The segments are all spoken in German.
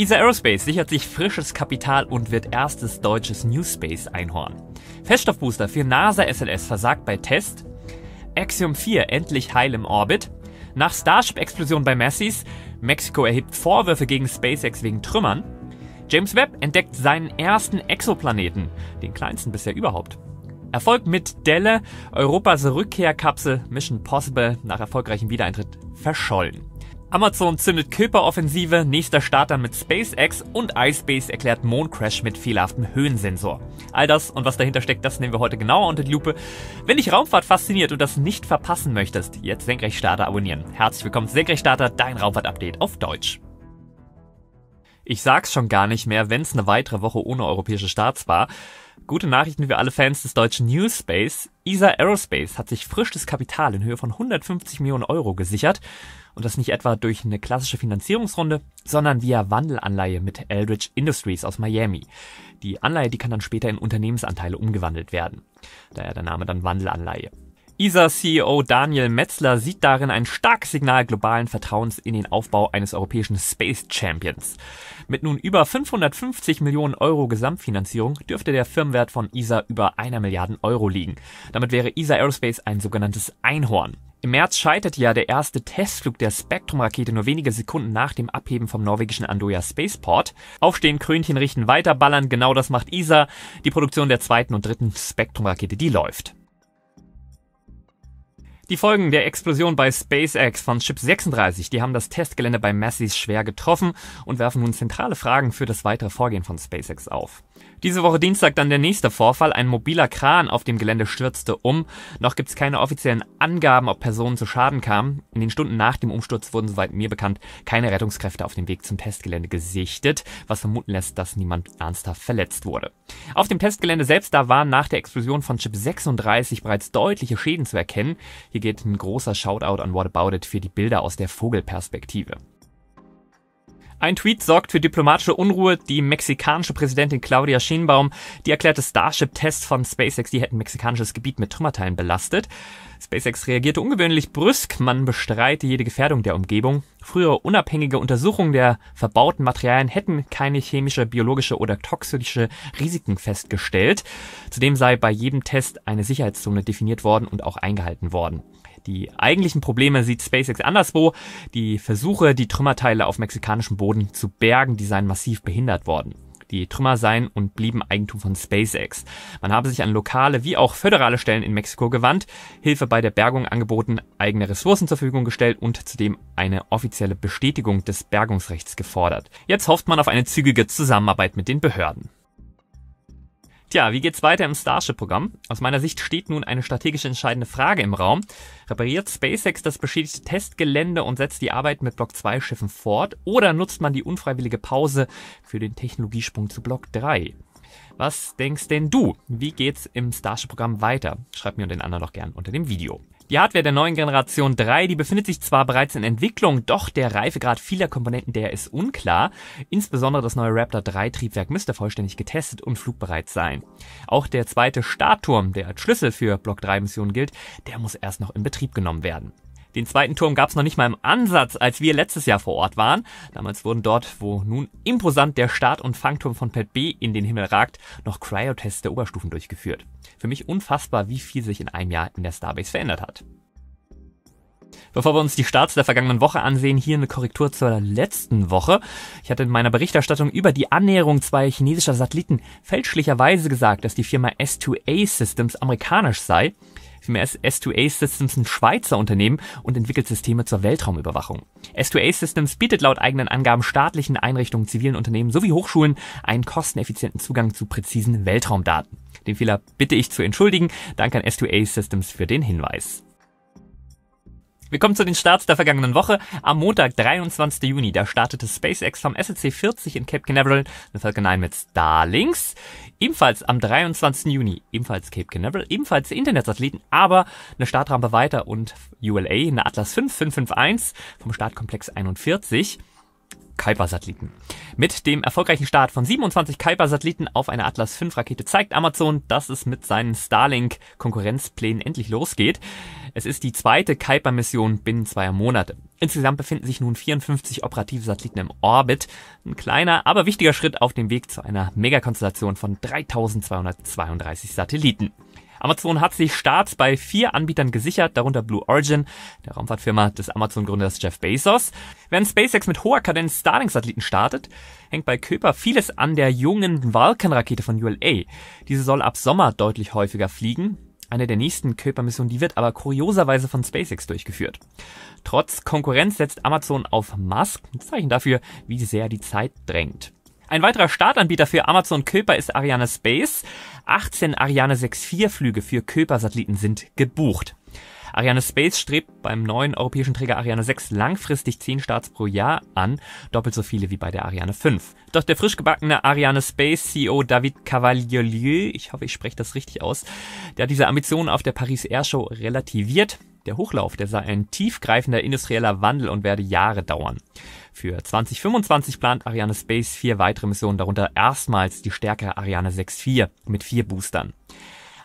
ESA Aerospace sichert sich frisches Kapital und wird erstes deutsches New Space Einhorn. Feststoffbooster für NASA SLS versagt bei Test. Axiom 4 endlich heil im Orbit. Nach Starship-Explosion bei Messis. Mexiko erhebt Vorwürfe gegen SpaceX wegen Trümmern. James Webb entdeckt seinen ersten Exoplaneten, den kleinsten bisher überhaupt. Erfolg mit Delle, Europas Rückkehrkapsel Mission Possible nach erfolgreichem Wiedereintritt verschollen. Amazon zündet Köperoffensive, nächster Starter mit SpaceX und iSpace erklärt Mondcrash mit fehlerhaftem Höhensensor. All das und was dahinter steckt, das nehmen wir heute genauer unter die Lupe. Wenn dich Raumfahrt fasziniert und das nicht verpassen möchtest, jetzt Senkrechtstarter abonnieren. Herzlich willkommen Senkrechtstarter, dein Raumfahrt-Update auf Deutsch. Ich sag's schon gar nicht mehr, wenn's eine weitere Woche ohne europäische Starts war. Gute Nachrichten für alle Fans des deutschen News Space. ESA Aerospace hat sich frisches Kapital in Höhe von 150 Millionen Euro gesichert. Und das nicht etwa durch eine klassische Finanzierungsrunde, sondern via Wandelanleihe mit Eldridge Industries aus Miami. Die Anleihe, die kann dann später in Unternehmensanteile umgewandelt werden. Daher der Name dann Wandelanleihe. ESA-CEO Daniel Metzler sieht darin ein starkes Signal globalen Vertrauens in den Aufbau eines europäischen Space Champions. Mit nun über 550 Millionen Euro Gesamtfinanzierung dürfte der Firmenwert von ESA über einer Milliarden Euro liegen. Damit wäre ESA Aerospace ein sogenanntes Einhorn. Im März scheiterte ja der erste Testflug der Spectrum-Rakete nur wenige Sekunden nach dem Abheben vom norwegischen Andoya Spaceport. Aufstehen, Krönchen richten, weiterballern, genau das macht ISA. Die Produktion der zweiten und dritten Spectrum-Rakete, die läuft. Die Folgen der Explosion bei SpaceX von Chip 36, die haben das Testgelände bei Massey schwer getroffen und werfen nun zentrale Fragen für das weitere Vorgehen von SpaceX auf. Diese Woche Dienstag dann der nächste Vorfall. Ein mobiler Kran auf dem Gelände stürzte um. Noch gibt's keine offiziellen Angaben, ob Personen zu Schaden kamen. In den Stunden nach dem Umsturz wurden, soweit mir bekannt, keine Rettungskräfte auf dem Weg zum Testgelände gesichtet, was vermuten lässt, dass niemand ernsthaft verletzt wurde. Auf dem Testgelände selbst, da waren nach der Explosion von Chip 36 bereits deutliche Schäden zu erkennen. Hier geht ein großer Shoutout an What About It für die Bilder aus der Vogelperspektive. Ein Tweet sorgt für diplomatische Unruhe. Die mexikanische Präsidentin Claudia Schienbaum, die erklärte Starship-Tests von SpaceX, die hätten mexikanisches Gebiet mit Trümmerteilen belastet. SpaceX reagierte ungewöhnlich brüsk. Man bestreite jede Gefährdung der Umgebung. Frühere unabhängige Untersuchungen der verbauten Materialien hätten keine chemische, biologische oder toxische Risiken festgestellt. Zudem sei bei jedem Test eine Sicherheitszone definiert worden und auch eingehalten worden. Die eigentlichen Probleme sieht SpaceX anderswo. Die Versuche, die Trümmerteile auf mexikanischem Boden zu bergen, die seien massiv behindert worden. Die Trümmer seien und blieben Eigentum von SpaceX. Man habe sich an lokale wie auch föderale Stellen in Mexiko gewandt, Hilfe bei der Bergung angeboten, eigene Ressourcen zur Verfügung gestellt und zudem eine offizielle Bestätigung des Bergungsrechts gefordert. Jetzt hofft man auf eine zügige Zusammenarbeit mit den Behörden. Tja, wie geht's weiter im Starship-Programm? Aus meiner Sicht steht nun eine strategisch entscheidende Frage im Raum. Repariert SpaceX das beschädigte Testgelände und setzt die Arbeit mit Block 2 Schiffen fort oder nutzt man die unfreiwillige Pause für den Technologiesprung zu Block 3? Was denkst denn du? Wie geht's im Starship-Programm weiter? Schreib mir und den anderen doch gern unter dem Video. Die Hardware der neuen Generation 3, die befindet sich zwar bereits in Entwicklung, doch der Reifegrad vieler Komponenten, der ist unklar. Insbesondere das neue Raptor 3 Triebwerk müsste vollständig getestet und flugbereit sein. Auch der zweite Startturm, der als Schlüssel für Block 3 Missionen gilt, der muss erst noch in Betrieb genommen werden. Den zweiten Turm gab es noch nicht mal im Ansatz, als wir letztes Jahr vor Ort waren. Damals wurden dort, wo nun imposant der Start- und Fangturm von Pet B in den Himmel ragt, noch Cryotests der Oberstufen durchgeführt. Für mich unfassbar, wie viel sich in einem Jahr in der Starbase verändert hat. Bevor wir uns die Starts der vergangenen Woche ansehen, hier eine Korrektur zur letzten Woche. Ich hatte in meiner Berichterstattung über die Annäherung zwei chinesischer Satelliten fälschlicherweise gesagt, dass die Firma S2A Systems amerikanisch sei. S2A Systems ein Schweizer Unternehmen und entwickelt Systeme zur Weltraumüberwachung. S2A Systems bietet laut eigenen Angaben staatlichen Einrichtungen, zivilen Unternehmen sowie Hochschulen einen kosteneffizienten Zugang zu präzisen Weltraumdaten. Den Fehler bitte ich zu entschuldigen. Danke an S2A Systems für den Hinweis. Wir kommen zu den Starts der vergangenen Woche. Am Montag, 23. Juni, da startete SpaceX vom SLC 40 in Cape Canaveral eine Falcon 9 mit Starlinks. Ebenfalls am 23. Juni, ebenfalls Cape Canaveral, ebenfalls Internetsatelliten, aber eine Startrampe weiter und ULA, eine Atlas 5551 vom Startkomplex 41. Kuiper-Satelliten. Mit dem erfolgreichen Start von 27 Kuiper-Satelliten auf eine Atlas V-Rakete zeigt Amazon, dass es mit seinen Starlink-Konkurrenzplänen endlich losgeht. Es ist die zweite Kuiper-Mission binnen zweier Monate. Insgesamt befinden sich nun 54 operative Satelliten im Orbit. Ein kleiner, aber wichtiger Schritt auf dem Weg zu einer Megakonstellation von 3232 Satelliten. Amazon hat sich Starts bei vier Anbietern gesichert, darunter Blue Origin, der Raumfahrtfirma des Amazon-Gründers Jeff Bezos. Während SpaceX mit hoher Kadenz Starlink-Satelliten startet, hängt bei Köper vieles an der jungen Vulcan-Rakete von ULA. Diese soll ab Sommer deutlich häufiger fliegen. Eine der nächsten köper missionen die wird aber kurioserweise von SpaceX durchgeführt. Trotz Konkurrenz setzt Amazon auf Musk, ein Zeichen dafür, wie sehr die Zeit drängt. Ein weiterer Startanbieter für Amazon Köper ist Ariane Space. 18 Ariane 64 Flüge für Köper-Satelliten sind gebucht. Ariane Space strebt beim neuen europäischen Träger Ariane 6 langfristig 10 Starts pro Jahr an, doppelt so viele wie bei der Ariane 5. Doch der frisch gebackene Ariane Space CEO David Cavaliolieu, ich hoffe, ich spreche das richtig aus, der hat diese Ambitionen auf der Paris Air Show relativiert. Der Hochlauf, der sei ein tiefgreifender industrieller Wandel und werde Jahre dauern. Für 2025 plant Ariane Space vier weitere Missionen, darunter erstmals die stärkere Ariane 6.4 mit vier Boostern.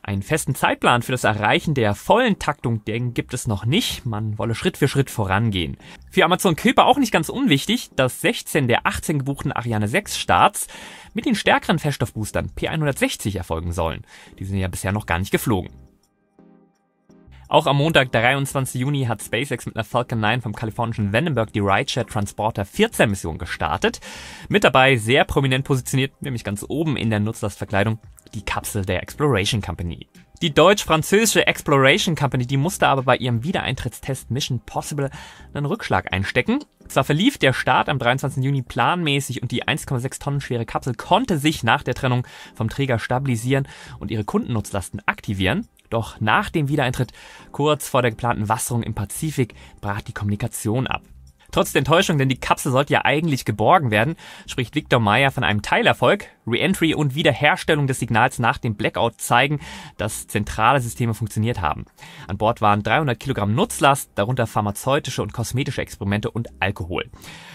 Einen festen Zeitplan für das Erreichen der vollen Taktung den gibt es noch nicht. Man wolle Schritt für Schritt vorangehen. Für Amazon Kuiper auch nicht ganz unwichtig, dass 16 der 18 gebuchten Ariane 6 Starts mit den stärkeren Feststoffboostern P160 erfolgen sollen. Die sind ja bisher noch gar nicht geflogen. Auch am Montag, 23. Juni, hat SpaceX mit einer Falcon 9 vom kalifornischen Vandenberg die Rideshare Transporter 14 Mission gestartet. Mit dabei sehr prominent positioniert, nämlich ganz oben in der Nutzlastverkleidung, die Kapsel der Exploration Company. Die deutsch-französische Exploration Company, die musste aber bei ihrem Wiedereintrittstest Mission Possible einen Rückschlag einstecken. Zwar verlief der Start am 23. Juni planmäßig und die 1,6 Tonnen schwere Kapsel konnte sich nach der Trennung vom Träger stabilisieren und ihre Kundennutzlasten aktivieren. Doch nach dem Wiedereintritt, kurz vor der geplanten Wasserung im Pazifik, brach die Kommunikation ab. Trotz der Enttäuschung, denn die Kapsel sollte ja eigentlich geborgen werden, spricht Victor Meyer von einem Teilerfolg. Reentry und Wiederherstellung des Signals nach dem Blackout zeigen, dass zentrale Systeme funktioniert haben. An Bord waren 300 Kilogramm Nutzlast, darunter pharmazeutische und kosmetische Experimente und Alkohol.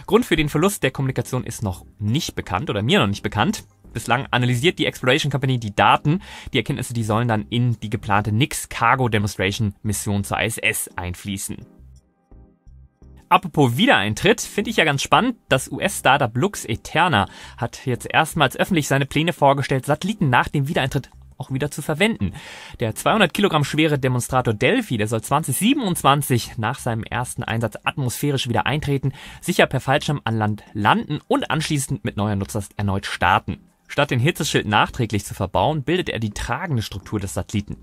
Grund für den Verlust der Kommunikation ist noch nicht bekannt oder mir noch nicht bekannt bislang analysiert die Exploration Company die Daten. Die Erkenntnisse, die sollen dann in die geplante Nix Cargo Demonstration Mission zur ISS einfließen. Apropos Wiedereintritt, finde ich ja ganz spannend. Das US-Startup Lux Eterna hat jetzt erstmals öffentlich seine Pläne vorgestellt, Satelliten nach dem Wiedereintritt auch wieder zu verwenden. Der 200 Kilogramm schwere Demonstrator Delphi, der soll 2027 nach seinem ersten Einsatz atmosphärisch wieder eintreten, sicher per Fallschirm an Land landen und anschließend mit neuer Nutzlast erneut starten. Statt den Hitzeschild nachträglich zu verbauen, bildet er die tragende Struktur des Satelliten.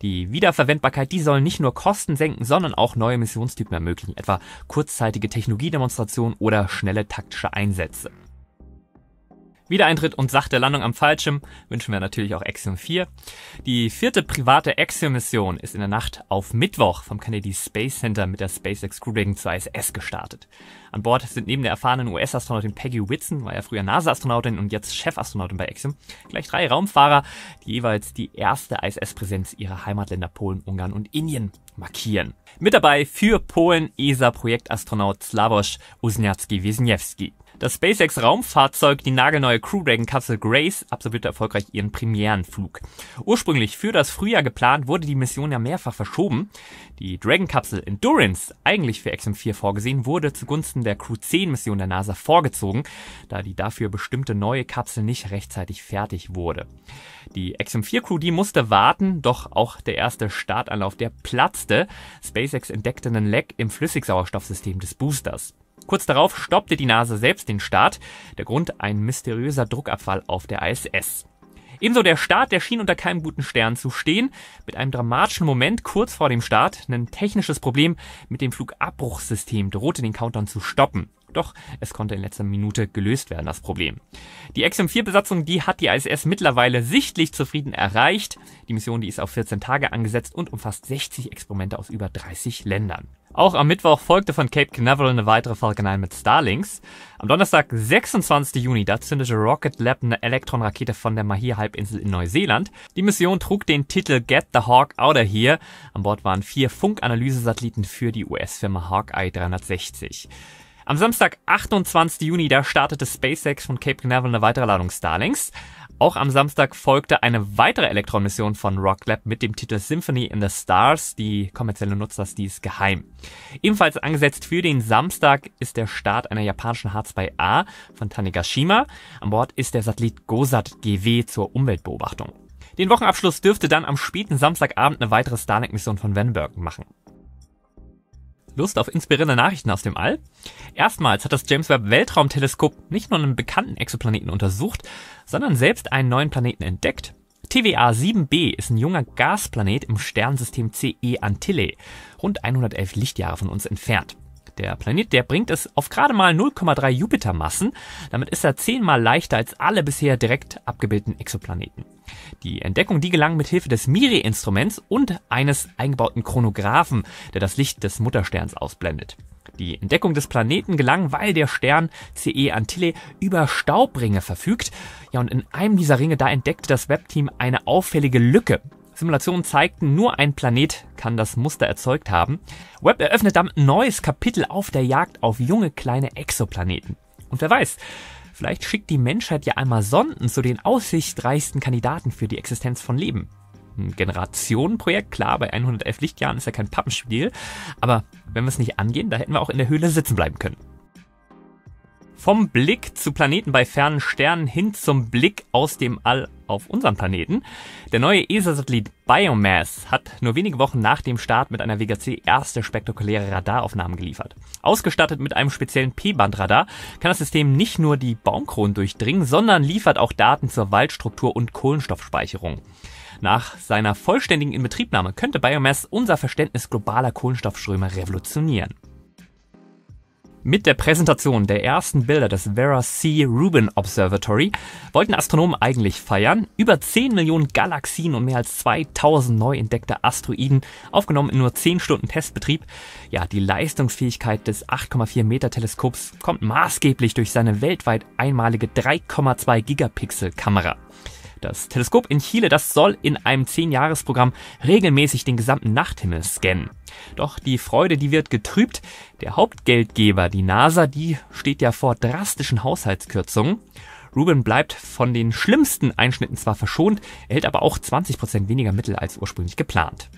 Die Wiederverwendbarkeit, die soll nicht nur Kosten senken, sondern auch neue Missionstypen ermöglichen, etwa kurzzeitige Technologiedemonstrationen oder schnelle taktische Einsätze. Wiedereintritt und sachte Landung am Fallschirm wünschen wir natürlich auch Axiom 4. Die vierte private Axiom-Mission ist in der Nacht auf Mittwoch vom Kennedy Space Center mit der SpaceX Crew Dragon zur ISS gestartet. An Bord sind neben der erfahrenen US-Astronautin Peggy Whitson, war ja früher NASA-Astronautin und jetzt Chefastronautin bei Axiom, gleich drei Raumfahrer, die jeweils die erste ISS-Präsenz ihrer Heimatländer Polen, Ungarn und Indien markieren. Mit dabei für Polen ESA-Projektastronaut Slavosz wisniewski wiesniewski das SpaceX-Raumfahrzeug, die nagelneue Crew Dragon Kapsel Grace, absolvierte erfolgreich ihren Premierenflug. Ursprünglich für das Frühjahr geplant, wurde die Mission ja mehrfach verschoben. Die Dragon Kapsel Endurance, eigentlich für XM4 vorgesehen, wurde zugunsten der Crew 10-Mission der NASA vorgezogen, da die dafür bestimmte neue Kapsel nicht rechtzeitig fertig wurde. Die XM4-Crew, die musste warten, doch auch der erste Startanlauf, der platzte. SpaceX entdeckte einen Leck im Flüssigsauerstoffsystem des Boosters. Kurz darauf stoppte die NASA selbst den Start. Der Grund ein mysteriöser Druckabfall auf der ISS. Ebenso der Start, der schien unter keinem guten Stern zu stehen. Mit einem dramatischen Moment kurz vor dem Start, ein technisches Problem mit dem Flugabbruchsystem drohte den Countdown zu stoppen. Doch es konnte in letzter Minute gelöst werden, das Problem. Die XM4-Besatzung, die hat die ISS mittlerweile sichtlich zufrieden erreicht. Die Mission, die ist auf 14 Tage angesetzt und umfasst 60 Experimente aus über 30 Ländern. Auch am Mittwoch folgte von Cape Canaveral eine weitere Falcon 9 mit Starlinks. Am Donnerstag, 26. Juni, da zündete Rocket Lab eine Elektronrakete von der Mahir-Halbinsel in Neuseeland. Die Mission trug den Titel Get the Hawk Outta Here. An Bord waren vier Funkanalyse-Satelliten für die US-Firma Hawkeye 360. Am Samstag, 28. Juni, da startete SpaceX von Cape Canaveral eine weitere Ladung Starlinks. Auch am Samstag folgte eine weitere Elektron-Mission von Rocklab mit dem Titel Symphony in the Stars. Die kommerzielle Nutzlast, die ist geheim. Ebenfalls angesetzt für den Samstag ist der Start einer japanischen H2A von Tanegashima. An Bord ist der Satellit GOSAT GW zur Umweltbeobachtung. Den Wochenabschluss dürfte dann am späten Samstagabend eine weitere Starlink-Mission von Vandenberg machen. Lust auf inspirierende Nachrichten aus dem All? Erstmals hat das James Webb Weltraumteleskop nicht nur einen bekannten Exoplaneten untersucht, sondern selbst einen neuen Planeten entdeckt. TWA 7b ist ein junger Gasplanet im Sternsystem CE Antille, rund 111 Lichtjahre von uns entfernt. Der Planet, der bringt es auf gerade mal 0,3 Jupitermassen. Damit ist er zehnmal leichter als alle bisher direkt abgebildeten Exoplaneten. Die Entdeckung, die gelang mit Hilfe des Miri-Instruments und eines eingebauten Chronographen, der das Licht des Muttersterns ausblendet. Die Entdeckung des Planeten gelang, weil der Stern CE Antille über Staubringe verfügt. Ja, und in einem dieser Ringe, da entdeckte das Webteam eine auffällige Lücke. Simulationen zeigten, nur ein Planet kann das Muster erzeugt haben. Webb eröffnet damit ein neues Kapitel auf der Jagd auf junge kleine Exoplaneten. Und wer weiß, vielleicht schickt die Menschheit ja einmal Sonden zu den aussichtreichsten Kandidaten für die Existenz von Leben. Ein Generationenprojekt, klar, bei 111 Lichtjahren ist ja kein Pappenspiel, aber wenn wir es nicht angehen, da hätten wir auch in der Höhle sitzen bleiben können. Vom Blick zu Planeten bei fernen Sternen hin zum Blick aus dem All auf unserem Planeten. Der neue ESA-Satellit Biomass hat nur wenige Wochen nach dem Start mit einer WGC erste spektakuläre Radaraufnahmen geliefert. Ausgestattet mit einem speziellen P-Band-Radar kann das System nicht nur die Baumkronen durchdringen, sondern liefert auch Daten zur Waldstruktur und Kohlenstoffspeicherung. Nach seiner vollständigen Inbetriebnahme könnte Biomass unser Verständnis globaler Kohlenstoffströme revolutionieren. Mit der Präsentation der ersten Bilder des Vera C. Rubin Observatory wollten Astronomen eigentlich feiern. Über 10 Millionen Galaxien und mehr als 2000 neu entdeckte Asteroiden, aufgenommen in nur 10 Stunden Testbetrieb. Ja, die Leistungsfähigkeit des 8,4 Meter Teleskops kommt maßgeblich durch seine weltweit einmalige 3,2 Gigapixel Kamera. Das Teleskop in Chile, das soll in einem 10-Jahres-Programm regelmäßig den gesamten Nachthimmel scannen. Doch die Freude, die wird getrübt. Der Hauptgeldgeber, die NASA, die steht ja vor drastischen Haushaltskürzungen. Ruben bleibt von den schlimmsten Einschnitten zwar verschont, erhält aber auch 20% weniger Mittel als ursprünglich geplant.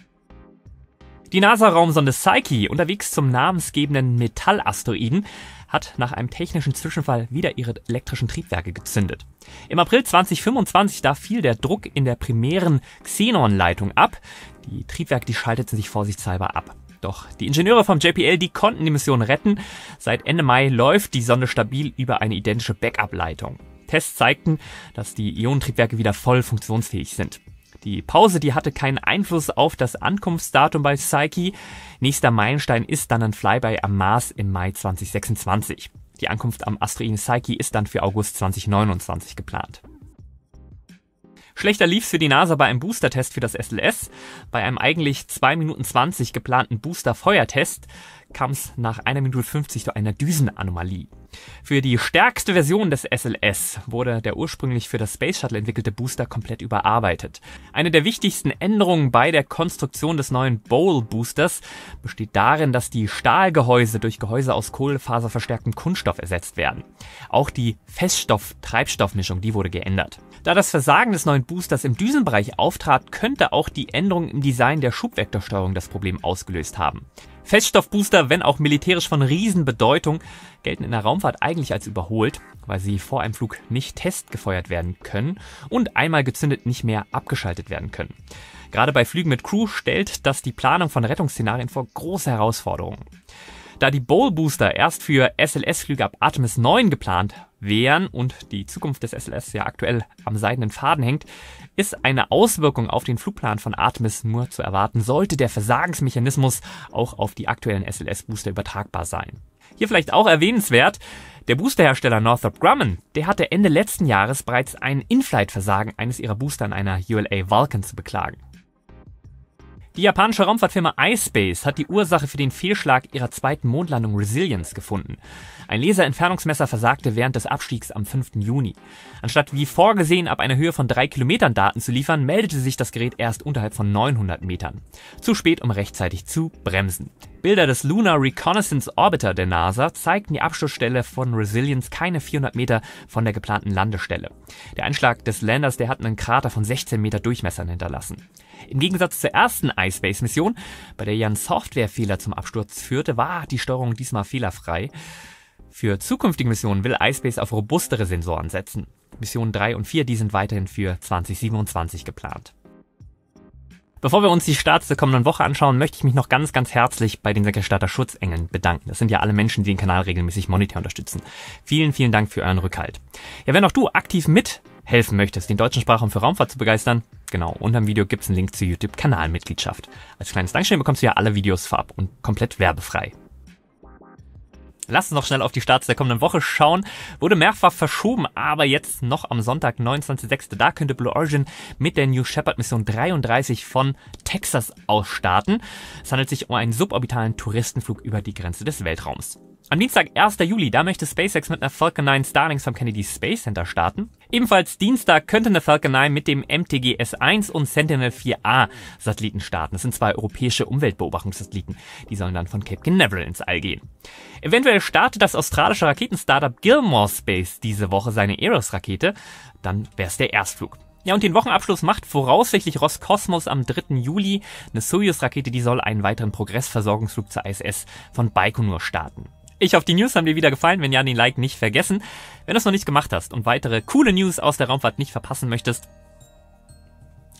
Die NASA-Raumsonde Psyche, unterwegs zum namensgebenden Metallasteroiden, hat nach einem technischen Zwischenfall wieder ihre elektrischen Triebwerke gezündet. Im April 2025 da fiel der Druck in der primären Xenon-Leitung ab. Die Triebwerke, die schalteten sich vorsichtshalber ab. Doch die Ingenieure vom JPL, die konnten die Mission retten. Seit Ende Mai läuft die Sonde stabil über eine identische Backup-Leitung. Tests zeigten, dass die Ionentriebwerke wieder voll funktionsfähig sind. Die Pause, die hatte keinen Einfluss auf das Ankunftsdatum bei Psyche. Nächster Meilenstein ist dann ein Flyby am Mars im Mai 2026. Die Ankunft am Asteroiden Psyche ist dann für August 2029 geplant. Schlechter lief's für die NASA bei einem Booster-Test für das SLS. Bei einem eigentlich 2 Minuten 20 geplanten Booster-Feuertest kam es nach einer Minute 50 zu einer Düsenanomalie. Für die stärkste Version des SLS wurde der ursprünglich für das Space Shuttle entwickelte Booster komplett überarbeitet. Eine der wichtigsten Änderungen bei der Konstruktion des neuen Bowl Boosters besteht darin, dass die Stahlgehäuse durch Gehäuse aus kohlefaserverstärktem Kunststoff ersetzt werden. Auch die Feststoff-Treibstoffmischung, die wurde geändert. Da das Versagen des neuen Boosters im Düsenbereich auftrat, könnte auch die Änderung im Design der Schubvektorsteuerung das Problem ausgelöst haben. Feststoffbooster, wenn auch militärisch von Riesenbedeutung, gelten in der Raumfahrt eigentlich als überholt, weil sie vor einem Flug nicht testgefeuert werden können und einmal gezündet nicht mehr abgeschaltet werden können. Gerade bei Flügen mit Crew stellt das die Planung von Rettungsszenarien vor große Herausforderungen. Da die Bowl Booster erst für SLS-Flüge ab Artemis 9 geplant wären und die Zukunft des SLS ja aktuell am seidenen Faden hängt, ist eine Auswirkung auf den Flugplan von Artemis nur zu erwarten, sollte der Versagensmechanismus auch auf die aktuellen SLS-Booster übertragbar sein. Hier vielleicht auch erwähnenswert, der Boosterhersteller Northrop Grumman, der hatte Ende letzten Jahres bereits ein In-Flight-Versagen eines ihrer Booster an einer ULA Vulcan zu beklagen. Die japanische Raumfahrtfirma iSpace hat die Ursache für den Fehlschlag ihrer zweiten Mondlandung Resilience gefunden. Ein Laserentfernungsmesser versagte während des Abstiegs am 5. Juni. Anstatt wie vorgesehen ab einer Höhe von drei Kilometern Daten zu liefern, meldete sich das Gerät erst unterhalb von 900 Metern. Zu spät, um rechtzeitig zu bremsen. Bilder des Lunar Reconnaissance Orbiter der NASA zeigten die Abschlussstelle von Resilience keine 400 Meter von der geplanten Landestelle. Der Einschlag des Landers, der hat einen Krater von 16 Meter Durchmessern hinterlassen. Im Gegensatz zur ersten iSpace-Mission, bei der ja ein Softwarefehler zum Absturz führte, war die Steuerung diesmal fehlerfrei. Für zukünftige Missionen will iSpace auf robustere Sensoren setzen. Missionen 3 und 4, die sind weiterhin für 2027 geplant. Bevor wir uns die Starts der kommenden Woche anschauen, möchte ich mich noch ganz, ganz herzlich bei den Senkelstarter Schutzengeln bedanken. Das sind ja alle Menschen, die den Kanal regelmäßig monetär unterstützen. Vielen, vielen Dank für euren Rückhalt. Ja, wenn auch du aktiv mithelfen möchtest, den deutschen Sprachraum für Raumfahrt zu begeistern, genau, unter dem Video gibt's einen Link zur YouTube-Kanalmitgliedschaft. Als kleines Dankeschön bekommst du ja alle Videos vorab und komplett werbefrei. Lass uns noch schnell auf die Starts der kommenden Woche schauen. Wurde mehrfach verschoben, aber jetzt noch am Sonntag, 29.06. Da könnte Blue Origin mit der New Shepard Mission 33 von Texas aus starten. Es handelt sich um einen suborbitalen Touristenflug über die Grenze des Weltraums. Am Dienstag, 1. Juli, da möchte SpaceX mit einer Falcon 9 Starlings vom Kennedy Space Center starten. Ebenfalls Dienstag könnte eine Falcon 9 mit dem mtgs 1 und Sentinel 4A Satelliten starten. Das sind zwei europäische Umweltbeobachtungssatelliten. Die sollen dann von Cape Canaveral ins All gehen. Eventuell startet das australische Raketenstartup Gilmore Space diese Woche seine Eros-Rakete. Dann wär's der Erstflug. Ja, und den Wochenabschluss macht voraussichtlich Roskosmos am 3. Juli. Eine Soyuz-Rakete, die soll einen weiteren Progressversorgungsflug zur ISS von Baikonur starten. Ich hoffe, die News haben dir wieder gefallen. Wenn ja, den Like nicht vergessen. Wenn du es noch nicht gemacht hast und weitere coole News aus der Raumfahrt nicht verpassen möchtest,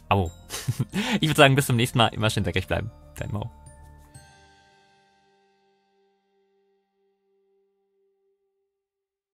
Au. ich würde sagen, bis zum nächsten Mal. Immer schön dreckig bleiben. Dein Mo.